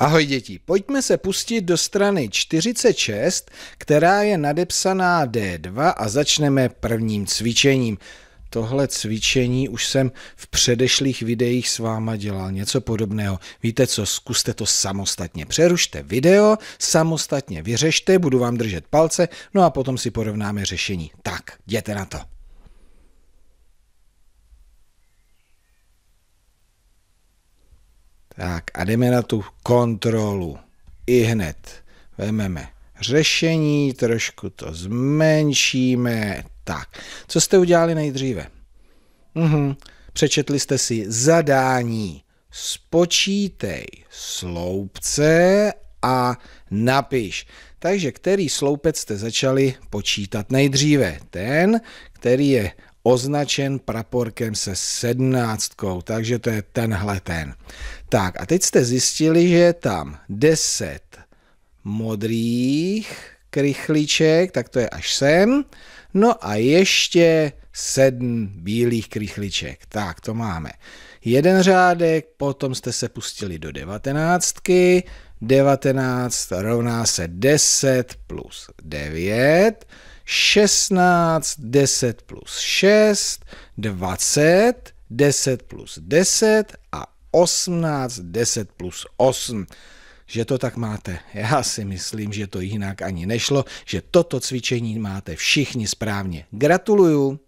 Ahoj děti, pojďme se pustit do strany 46, která je nadepsaná D2 a začneme prvním cvičením. Tohle cvičení už jsem v předešlých videích s váma dělal něco podobného. Víte co, zkuste to samostatně. Přerušte video, samostatně vyřešte, budu vám držet palce, no a potom si porovnáme řešení. Tak, jděte na to. Tak a jdeme na tu kontrolu. I hned vezmeme řešení, trošku to zmenšíme. Tak, co jste udělali nejdříve? Mhm. Přečetli jste si zadání. Spočítej sloupce a napiš. Takže který sloupec jste začali počítat nejdříve? Ten, který je označen praporkem se sednáctkou, takže to je tenhle ten. Tak a teď jste zjistili, že je tam 10 modrých krychliček, tak to je až sem, no a ještě 7 bílých krychliček. Tak to máme jeden řádek, potom jste se pustili do devatenáctky, 19 rovná se 10 plus 9, 16, 10 plus 6, 20, 10 plus 10 a 18, 10 plus 8 že to tak máte. Já si myslím, že to jinak ani nešlo, že toto cvičení máte všichni správně. Gratuluju!